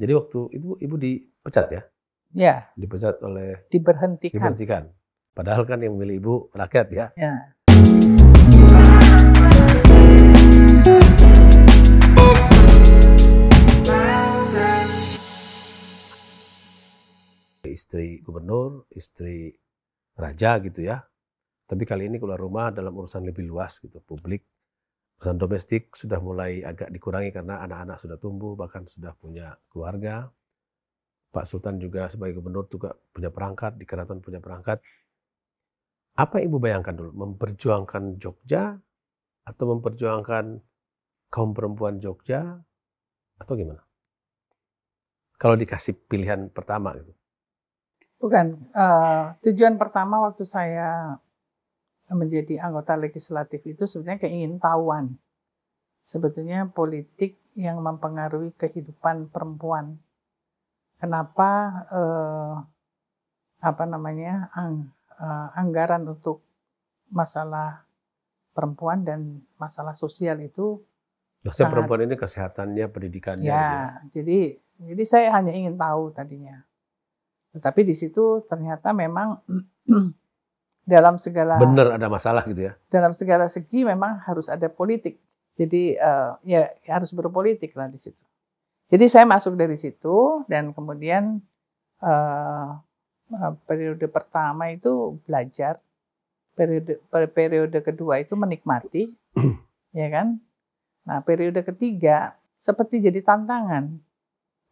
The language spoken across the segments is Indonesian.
Jadi waktu ibu ibu dipecat ya? Ya. Dipecat oleh diberhentikan. Diberhentikan. Padahal kan yang memilih ibu rakyat ya. Ya. istri gubernur, istri raja gitu ya. Tapi kali ini keluar rumah dalam urusan lebih luas gitu, publik pesan domestik sudah mulai agak dikurangi karena anak-anak sudah tumbuh, bahkan sudah punya keluarga. Pak Sultan juga sebagai gubernur juga punya perangkat, di keraton punya perangkat. Apa Ibu bayangkan dulu? Memperjuangkan Jogja atau memperjuangkan kaum perempuan Jogja atau gimana? Kalau dikasih pilihan pertama gitu. Bukan. Uh, tujuan pertama waktu saya menjadi anggota legislatif itu sebenarnya keingintahuan. Sebetulnya politik yang mempengaruhi kehidupan perempuan. Kenapa eh, apa namanya ang, eh, anggaran untuk masalah perempuan dan masalah sosial itu Maksudnya perempuan ini kesehatannya, pendidikannya. Ya, gitu ya, jadi jadi saya hanya ingin tahu tadinya. Tetapi di situ ternyata memang dalam segala benar ada masalah gitu ya. Dalam segala segi memang harus ada politik. Jadi uh, ya harus berpolitik lah di situ. Jadi saya masuk dari situ dan kemudian uh, periode pertama itu belajar, periode periode kedua itu menikmati, ya kan? Nah periode ketiga seperti jadi tantangan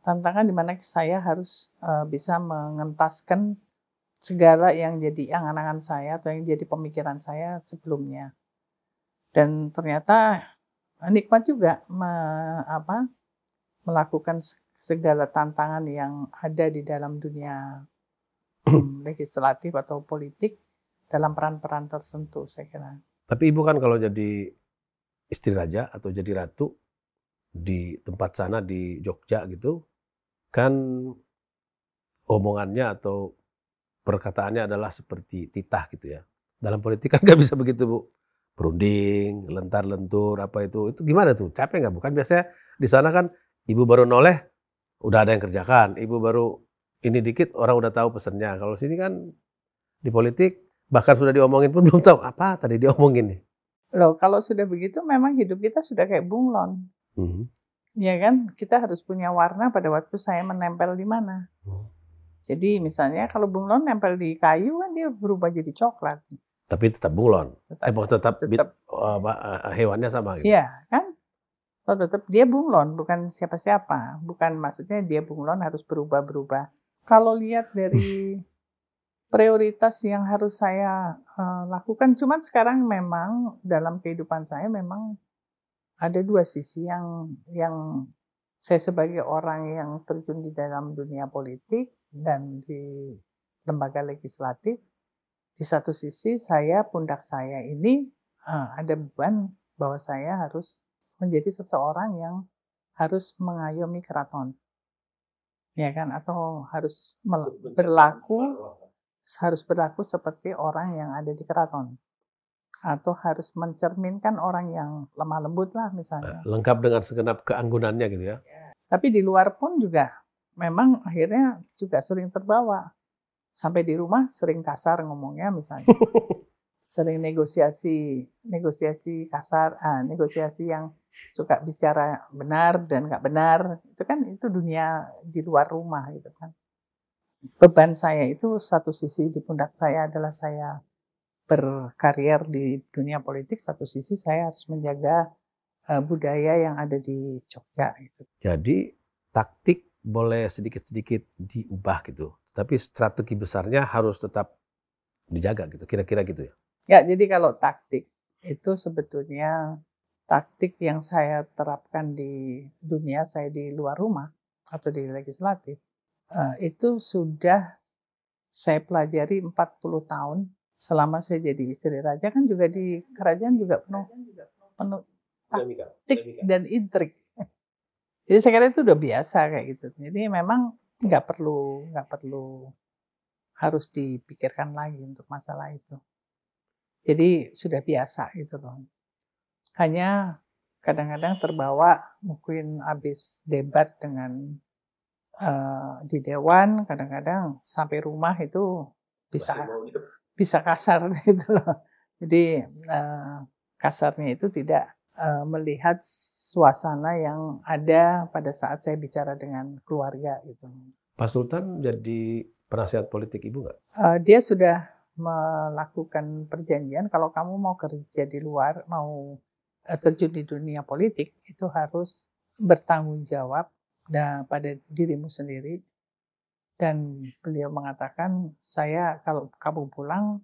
tantangan di mana saya harus uh, bisa mengentaskan segala yang jadi angan-angan saya atau yang jadi pemikiran saya sebelumnya. Dan ternyata nikmat juga me, apa, melakukan segala tantangan yang ada di dalam dunia legislatif atau politik dalam peran-peran tertentu saya kira. Tapi ibu kan kalau jadi istri raja atau jadi ratu di tempat sana di Jogja gitu kan omongannya atau perkataannya adalah seperti titah gitu ya. Dalam politik kan nggak bisa begitu bu. Berunding, lentar lentur, apa itu? Itu gimana tuh? Capek nggak? Bukan biasanya di sana kan ibu baru noleh, udah ada yang kerjakan. Ibu baru ini dikit, orang udah tahu pesennya. Kalau sini kan di politik bahkan sudah diomongin pun belum tahu apa tadi diomongin nih. Loh, kalau sudah begitu memang hidup kita sudah kayak bunglon. Mm -hmm. Ya kan, kita harus punya warna pada waktu saya menempel di mana. Mm -hmm jadi misalnya kalau bunglon nempel di kayu kan dia berubah jadi coklat. Tapi tetap bunglon. Tetap, eh, tetap, tetap oh, eh, hewannya sama gitu. Iya, kan? So, oh, tetap dia bunglon, bukan siapa-siapa. Bukan maksudnya dia bunglon harus berubah-berubah. Kalau lihat dari prioritas yang harus saya uh, lakukan, cuma sekarang memang dalam kehidupan saya memang ada dua sisi yang yang saya sebagai orang yang terjun di dalam dunia politik dan di lembaga legislatif, di satu sisi saya pundak saya ini uh, ada beban bahwa saya harus menjadi seseorang yang harus mengayomi keraton, ya kan? Atau harus berlaku harus berlaku seperti orang yang ada di keraton atau harus mencerminkan orang yang lemah lembut lah misalnya. Lengkap dengan segenap keanggunannya gitu ya. Tapi di luar pun juga memang akhirnya juga sering terbawa. Sampai di rumah sering kasar ngomongnya misalnya. sering negosiasi, negosiasi kasar, ah, negosiasi yang suka bicara benar dan nggak benar. Itu kan itu dunia di luar rumah gitu kan. Beban saya itu satu sisi di pundak saya adalah saya berkarier di dunia politik, satu sisi saya harus menjaga eh, budaya yang ada di Jogja itu. Jadi taktik boleh sedikit-sedikit diubah gitu. Tapi strategi besarnya harus tetap dijaga gitu. Kira-kira gitu ya. Ya, jadi kalau taktik itu sebetulnya taktik yang saya terapkan di dunia saya di luar rumah atau di legislatif eh, itu sudah saya pelajari 40 tahun selama saya jadi istri raja kan juga di kerajaan juga penuh penuh taktik dan intrik jadi saya kira itu udah biasa kayak gitu. Jadi memang nggak perlu nggak perlu harus dipikirkan lagi untuk masalah itu. Jadi sudah biasa gitu loh. Hanya kadang-kadang terbawa mungkin habis debat dengan uh, di dewan, kadang-kadang sampai rumah itu bisa bisa kasar gitu loh. Jadi uh, kasarnya itu tidak uh, melihat suasana yang ada pada saat saya bicara dengan keluarga gitu. Pak Sultan jadi penasihat politik ibu nggak? Uh, dia sudah melakukan perjanjian kalau kamu mau kerja di luar, mau eh, terjun di dunia politik itu harus bertanggung jawab dan pada dirimu sendiri. Dan beliau mengatakan, saya kalau kamu pulang,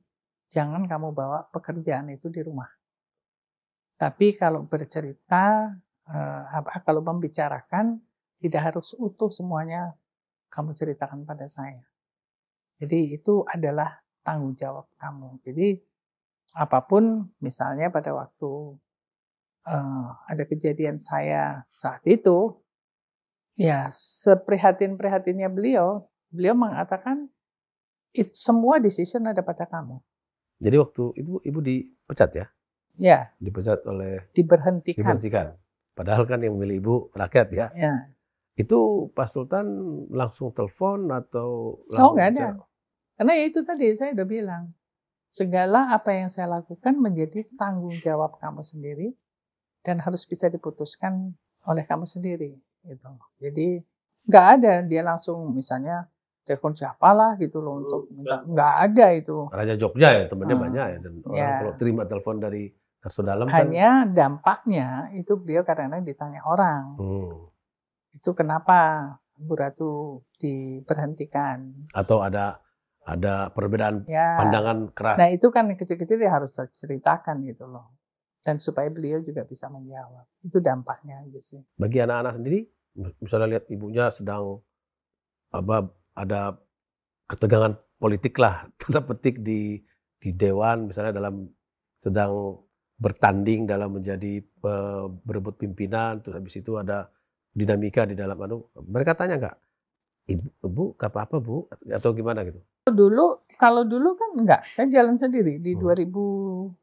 jangan kamu bawa pekerjaan itu di rumah. Tapi kalau bercerita, eh, apa kalau membicarakan, tidak harus utuh semuanya kamu ceritakan pada saya. Jadi itu adalah tanggung jawab kamu. Jadi apapun, misalnya pada waktu eh, ada kejadian saya saat itu, ya seprihatin-prihatinnya beliau, beliau mengatakan semua decision ada pada kamu. Jadi waktu ibu ibu dipecat ya? ya. dipecat oleh diberhentikan. diberhentikan. Padahal kan yang memilih ibu rakyat ya. ya. Itu Pak Sultan langsung telepon atau langsung Oh nggak ada. Karena ya itu tadi saya udah bilang segala apa yang saya lakukan menjadi tanggung jawab kamu sendiri dan harus bisa diputuskan oleh kamu sendiri gitu. Jadi nggak ada dia langsung misalnya telepon siapa lah gitu loh untuk oh, minta nggak ada itu raja Jogja ya temannya hmm. banyak ya dan ya. orang ya. kalau terima telepon dari dalam kan Hanya kan... dampaknya itu beliau kadang-kadang ditanya orang. Hmm. Itu kenapa Bu Ratu diberhentikan? Atau ada ada perbedaan ya. pandangan keras. Nah, itu kan kecil-kecil ya harus ceritakan gitu loh. Dan supaya beliau juga bisa menjawab. Itu dampaknya aja sih. Bagi anak-anak sendiri, misalnya lihat ibunya sedang apa ada ketegangan politik lah tanda petik di di dewan misalnya dalam sedang bertanding dalam menjadi uh, berebut pimpinan terus habis itu ada dinamika di dalam anu mereka tanya nggak ibu bu apa apa bu atau gimana gitu dulu kalau dulu kan enggak saya jalan sendiri di hmm. 2009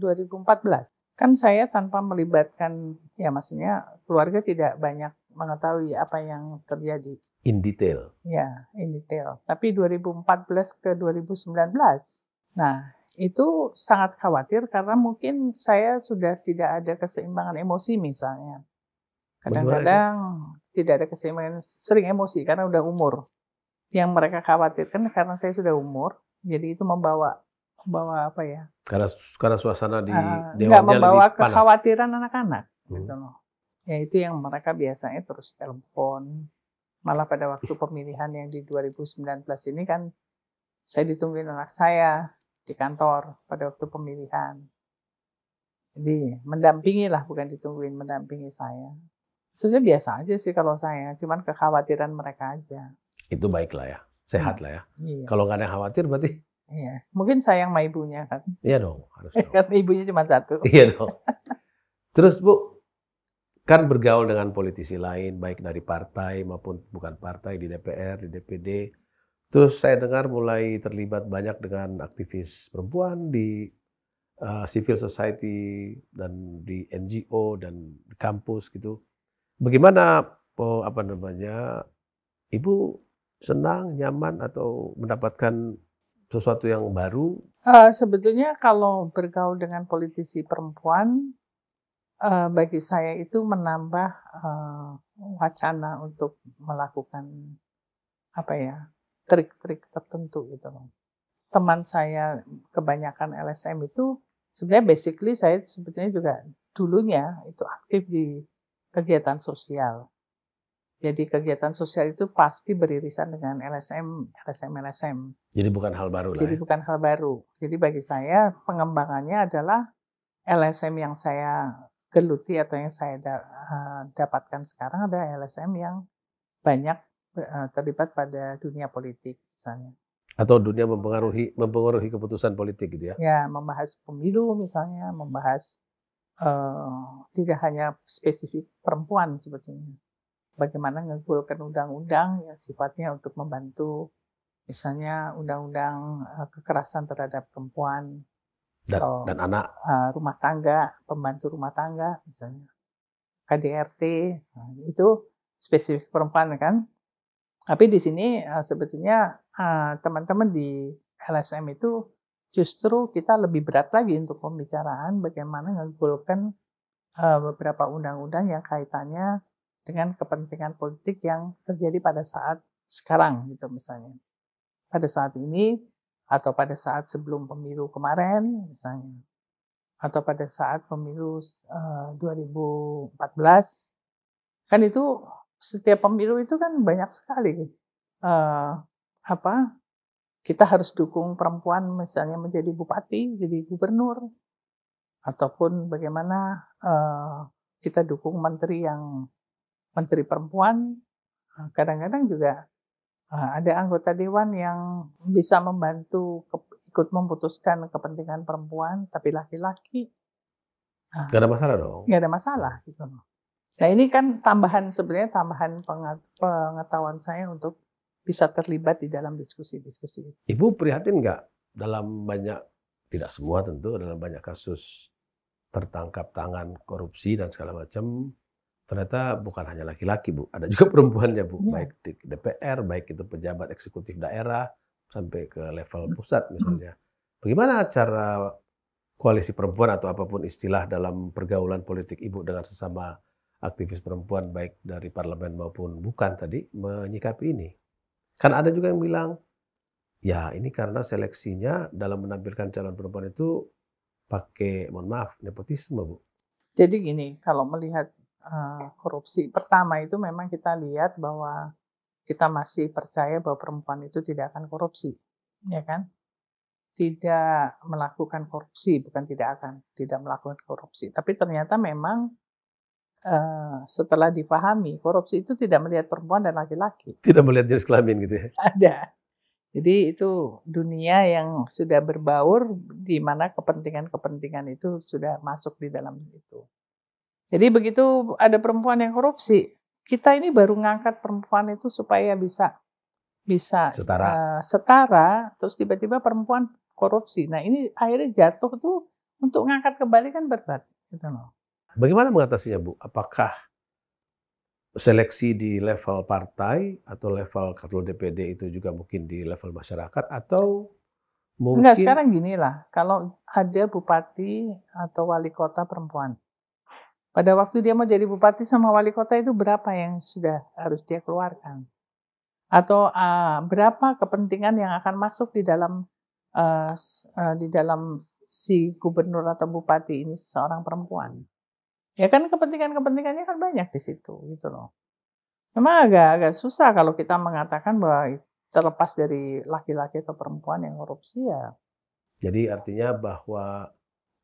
2014 kan saya tanpa melibatkan ya maksudnya keluarga tidak banyak mengetahui apa yang terjadi in detail ya in detail tapi 2014 ke 2019 nah itu sangat khawatir karena mungkin saya sudah tidak ada keseimbangan emosi misalnya. Kadang-kadang tidak ada keseimbangan, sering emosi karena udah umur. Yang mereka khawatirkan karena saya sudah umur, jadi itu membawa membawa apa ya? Karena karena suasana di uh, nggak membawa lebih kekhawatiran anak-anak hmm. gitu loh. Ya itu yang mereka biasanya terus telepon. Malah pada waktu pemilihan yang di 2019 ini kan saya ditungguin anak saya di kantor pada waktu pemilihan. Jadi mendampingi lah bukan ditungguin mendampingi saya. Sebenarnya biasa aja sih kalau saya, cuman kekhawatiran mereka aja. Itu baik lah ya, sehat lah ya. Hmm, iya. Kalau nggak ada khawatir berarti. Iya, mungkin sayang sama ibunya kan. Iya dong, harus. Dong. ibunya cuma satu. Iya dong. Terus Bu, kan bergaul dengan politisi lain, baik dari partai maupun bukan partai di DPR, di DPD Terus saya dengar mulai terlibat banyak dengan aktivis perempuan di uh, civil society dan di NGO dan di kampus gitu. Bagaimana oh, apa namanya ibu senang nyaman atau mendapatkan sesuatu yang baru? Uh, sebetulnya kalau bergaul dengan politisi perempuan uh, bagi saya itu menambah uh, wacana untuk melakukan apa ya trik-trik tertentu gitu loh. Teman saya kebanyakan LSM itu sebenarnya basically saya sebetulnya juga dulunya itu aktif di kegiatan sosial. Jadi kegiatan sosial itu pasti beririsan dengan LSM, LSM, LSM. Jadi bukan hal baru. Jadi lah ya? bukan hal baru. Jadi bagi saya pengembangannya adalah LSM yang saya geluti atau yang saya da eh, dapatkan sekarang ada LSM yang banyak Eh, terlibat pada dunia politik misalnya. Atau dunia mempengaruhi mempengaruhi keputusan politik gitu ya? Ya, membahas pemilu misalnya, membahas uh, tidak hanya spesifik perempuan sebetulnya. Bagaimana menggulkan undang-undang yang sifatnya untuk membantu misalnya undang-undang uh, kekerasan terhadap perempuan dan, atau, dan anak uh, rumah tangga pembantu rumah tangga misalnya KDRT nah, itu spesifik perempuan kan tapi di sini uh, sebetulnya teman eh, teman-teman di LSM itu justru kita lebih berat lagi untuk pembicaraan bagaimana menggolkan uh, beberapa undang-undang yang kaitannya dengan kepentingan politik yang terjadi pada saat sekarang gitu misalnya. Pada saat ini atau pada saat sebelum pemilu kemarin misalnya. Atau pada saat pemilu uh, 2014 kan itu setiap pemilu itu kan banyak sekali uh, apa kita harus dukung perempuan misalnya menjadi bupati, jadi gubernur, ataupun bagaimana uh, kita dukung menteri yang menteri perempuan. Nah, kadang-kadang juga uh, ada anggota dewan yang bisa membantu ke, ikut memutuskan kepentingan perempuan, tapi laki-laki. Uh, nah, gak ada masalah dong. Gak ada masalah gitu loh. Nah ini kan tambahan sebenarnya tambahan pengetahuan saya untuk bisa terlibat di dalam diskusi-diskusi. Ibu prihatin nggak dalam banyak tidak semua tentu dalam banyak kasus tertangkap tangan korupsi dan segala macam ternyata bukan hanya laki-laki bu, ada juga perempuannya bu, ya. baik di DPR, baik itu pejabat eksekutif daerah sampai ke level pusat misalnya. Bagaimana cara koalisi perempuan atau apapun istilah dalam pergaulan politik ibu dengan sesama aktivis perempuan baik dari parlemen maupun bukan tadi menyikapi ini. Kan ada juga yang bilang, ya ini karena seleksinya dalam menampilkan calon perempuan itu pakai, mohon maaf, nepotisme Bu. Jadi gini, kalau melihat uh, korupsi, pertama itu memang kita lihat bahwa kita masih percaya bahwa perempuan itu tidak akan korupsi, ya kan? Tidak melakukan korupsi, bukan tidak akan, tidak melakukan korupsi. Tapi ternyata memang Eh, setelah dipahami, korupsi itu tidak melihat perempuan dan laki-laki. Tidak melihat jenis kelamin gitu ya? Ada. Jadi itu dunia yang sudah berbaur di mana kepentingan-kepentingan itu sudah masuk di dalam itu. Jadi begitu ada perempuan yang korupsi, kita ini baru ngangkat perempuan itu supaya bisa bisa setara, uh, setara terus tiba-tiba perempuan korupsi. Nah ini akhirnya jatuh tuh untuk ngangkat kembali kan berat gitu loh. Bagaimana mengatasinya, Bu? Apakah seleksi di level partai atau level kartu DPD itu juga mungkin di level masyarakat atau mungkin Enggak, sekarang gini lah. Kalau ada bupati atau wali kota perempuan. Pada waktu dia mau jadi bupati sama wali kota itu berapa yang sudah harus dia keluarkan? Atau uh, berapa kepentingan yang akan masuk di dalam uh, uh, di dalam si gubernur atau bupati ini seorang perempuan? Ya kan kepentingan-kepentingannya kan banyak di situ gitu loh. Memang agak-agak susah kalau kita mengatakan bahwa terlepas dari laki-laki atau perempuan yang korupsi ya. Jadi artinya bahwa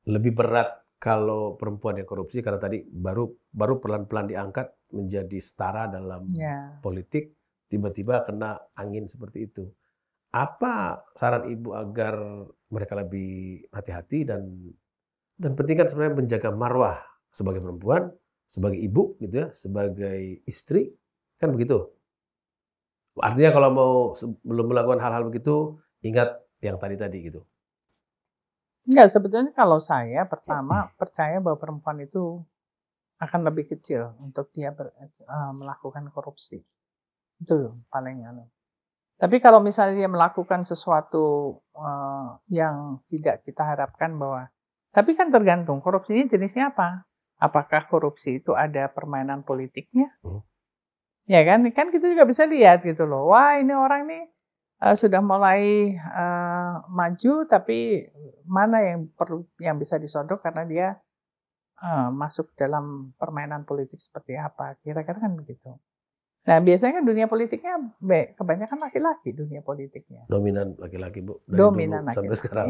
lebih berat kalau perempuan yang korupsi karena tadi baru baru pelan-pelan diangkat menjadi setara dalam ya. politik tiba-tiba kena angin seperti itu. Apa saran ibu agar mereka lebih hati-hati dan dan penting kan sebenarnya menjaga marwah sebagai perempuan, sebagai ibu gitu ya, sebagai istri, kan begitu. Artinya kalau mau belum melakukan hal-hal begitu, ingat yang tadi tadi gitu. Enggak, sebetulnya kalau saya pertama percaya bahwa perempuan itu akan lebih kecil untuk dia ber, uh, melakukan korupsi. Itu paling anu. Tapi kalau misalnya dia melakukan sesuatu uh, yang tidak kita harapkan bahwa tapi kan tergantung korupsinya jenisnya apa apakah korupsi itu ada permainan politiknya? Hmm. Ya kan, kan kita juga bisa lihat gitu loh. Wah ini orang nih uh, sudah mulai uh, maju, tapi mana yang perlu yang bisa disodok karena dia uh, masuk dalam permainan politik seperti apa? Kira-kira kan begitu. Nah biasanya kan dunia politiknya kebanyakan laki-laki dunia politiknya. Dominan laki-laki bu. Dari Dominan laki-laki. Sampai sekarang.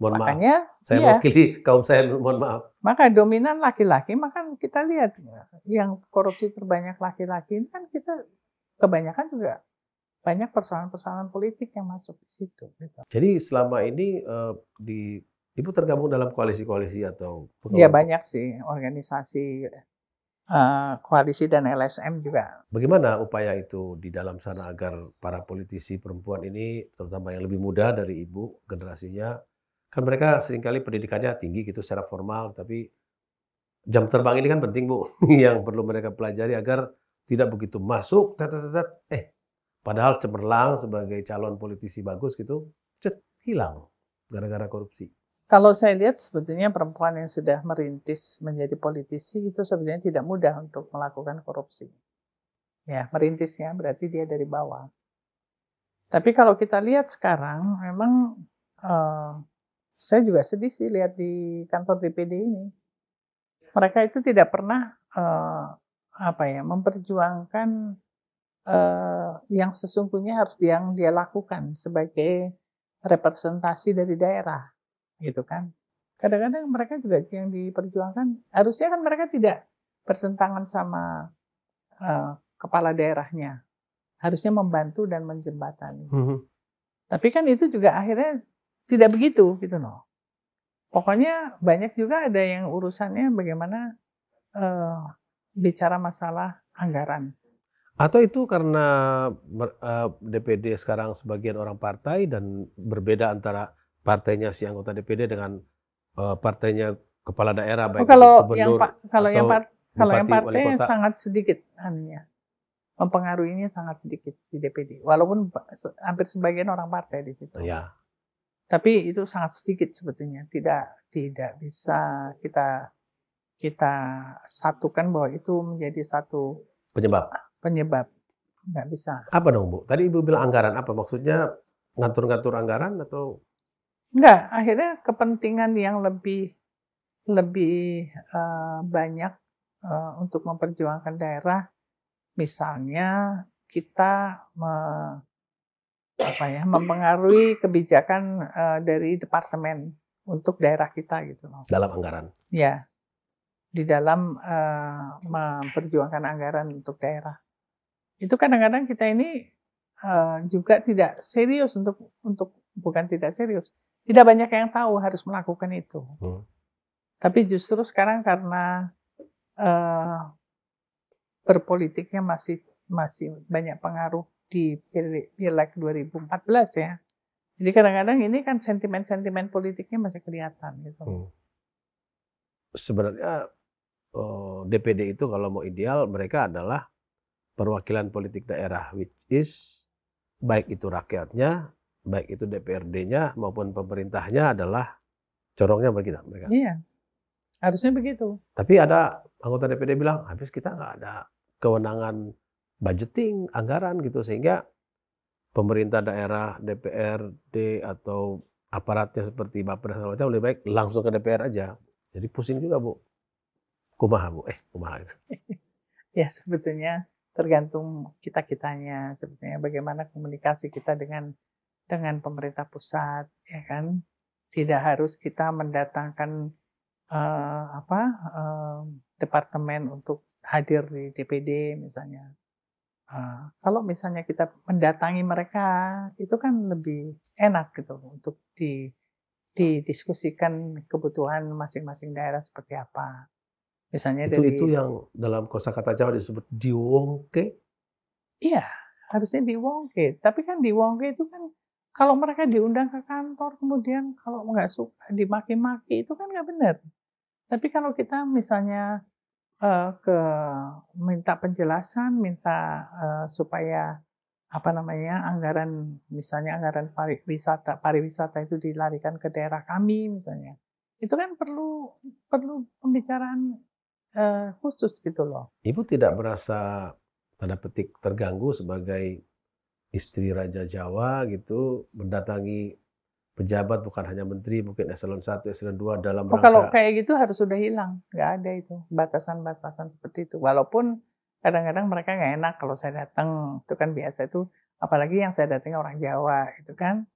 Mohon Makanya, maaf. Saya iya. mewakili kaum saya, mohon maaf. Maka dominan laki-laki, maka kita lihat ya. yang korupsi terbanyak laki-laki kan kita kebanyakan juga banyak persoalan-persoalan politik yang masuk ke situ. Gitu. Jadi selama ini uh, di Ibu tergabung dalam koalisi-koalisi atau? Iya banyak sih organisasi uh, koalisi dan LSM juga. Bagaimana upaya itu di dalam sana agar para politisi perempuan ini, terutama yang lebih muda dari ibu generasinya, kan mereka seringkali pendidikannya tinggi gitu secara formal, tapi jam terbang ini kan penting bu, yang perlu mereka pelajari agar tidak begitu masuk, tat, eh padahal cemerlang sebagai calon politisi bagus gitu, cet hilang gara-gara korupsi. Kalau saya lihat sebetulnya perempuan yang sudah merintis menjadi politisi itu sebenarnya tidak mudah untuk melakukan korupsi. Ya, merintisnya berarti dia dari bawah. Tapi kalau kita lihat sekarang, memang uh, saya juga sedih sih lihat di kantor DPD ini. Mereka itu tidak pernah uh, apa ya memperjuangkan uh, yang sesungguhnya harus yang dia lakukan sebagai representasi dari daerah, gitu kan? Kadang-kadang mereka juga yang diperjuangkan harusnya kan mereka tidak bertentangan sama uh, kepala daerahnya, harusnya membantu dan menjembatani. Mm -hmm. Tapi kan itu juga akhirnya tidak begitu gitu loh. Pokoknya banyak juga ada yang urusannya bagaimana uh, bicara masalah anggaran. Atau itu karena uh, eh, DPD sekarang sebagian orang partai dan berbeda antara partainya si anggota DPD dengan uh, partainya kepala daerah baik oh, kalau gubernur yang kalau yang part kalau yang partai sangat sedikit anunya mempengaruhinya sangat sedikit di DPD walaupun hampir sebagian orang partai di situ. Ya. Tapi itu sangat sedikit sebetulnya, tidak tidak bisa kita kita satukan bahwa itu menjadi satu penyebab. Penyebab nggak bisa. Apa dong bu? Tadi ibu bilang anggaran apa maksudnya ngatur-ngatur anggaran atau? Nggak, akhirnya kepentingan yang lebih lebih uh, banyak uh, untuk memperjuangkan daerah, misalnya kita me apa ya mempengaruhi kebijakan uh, dari departemen untuk daerah kita gitu loh. Dalam anggaran. Ya. Di dalam uh, memperjuangkan anggaran untuk daerah. Itu kadang-kadang kita ini uh, juga tidak serius untuk untuk bukan tidak serius. Tidak banyak yang tahu harus melakukan itu. Hmm. Tapi justru sekarang karena uh, berpolitiknya masih masih banyak pengaruh di Pileg 2014 ya. Jadi kadang-kadang ini kan sentimen-sentimen politiknya masih kelihatan gitu. Hmm. Sebenarnya DPD eh, itu kalau mau ideal mereka adalah perwakilan politik daerah which is baik itu rakyatnya, baik itu DPRD-nya maupun pemerintahnya adalah corongnya mereka. mereka. Iya. Harusnya begitu. Tapi ada anggota DPD bilang habis kita nggak ada kewenangan budgeting, anggaran gitu sehingga pemerintah daerah, DPRD atau aparatnya seperti Bapak dan macam lebih baik langsung ke DPR aja. Jadi pusing juga bu. Kumaha bu? Eh kumaha itu. ya sebetulnya tergantung kita kitanya sebetulnya bagaimana komunikasi kita dengan dengan pemerintah pusat ya kan tidak harus kita mendatangkan uh, apa uh, departemen untuk hadir di DPD misalnya Uh, kalau misalnya kita mendatangi mereka, itu kan lebih enak gitu untuk di, didiskusikan kebutuhan masing-masing daerah seperti apa. Misalnya itu, dari itu yang dalam kosakata Jawa disebut diwongke. Iya, harusnya diwongke. Tapi kan diwongke itu kan kalau mereka diundang ke kantor kemudian kalau nggak suka dimaki-maki itu kan nggak benar. Tapi kalau kita misalnya uh, ke minta penjelasan, minta uh, supaya apa namanya anggaran misalnya anggaran pariwisata pariwisata itu dilarikan ke daerah kami misalnya itu kan perlu perlu pembicaraan uh, khusus gitu loh ibu tidak merasa tanda petik terganggu sebagai istri raja Jawa gitu mendatangi pejabat bukan hanya menteri mungkin eselon 1, eselon dua dalam oh, rangka... kalau kayak gitu harus sudah hilang nggak ada itu batasan-batasan seperti itu walaupun kadang-kadang mereka nggak enak kalau saya datang itu kan biasa itu apalagi yang saya datangi orang Jawa itu kan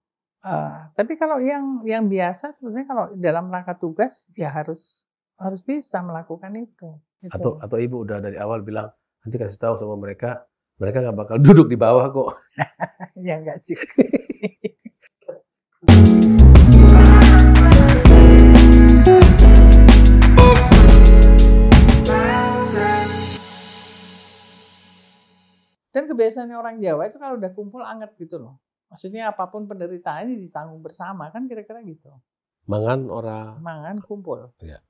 uh, tapi kalau yang yang biasa sebenarnya kalau dalam rangka tugas ya harus harus bisa melakukan itu gitu. atau atau ibu udah dari awal bilang nanti kasih tahu sama mereka mereka nggak bakal duduk di bawah kok ya nggak sih kebiasaan orang Jawa itu kalau udah kumpul anget gitu loh. Maksudnya apapun penderitaan ini ditanggung bersama kan kira-kira gitu. Mangan orang. mangan kumpul. Ya.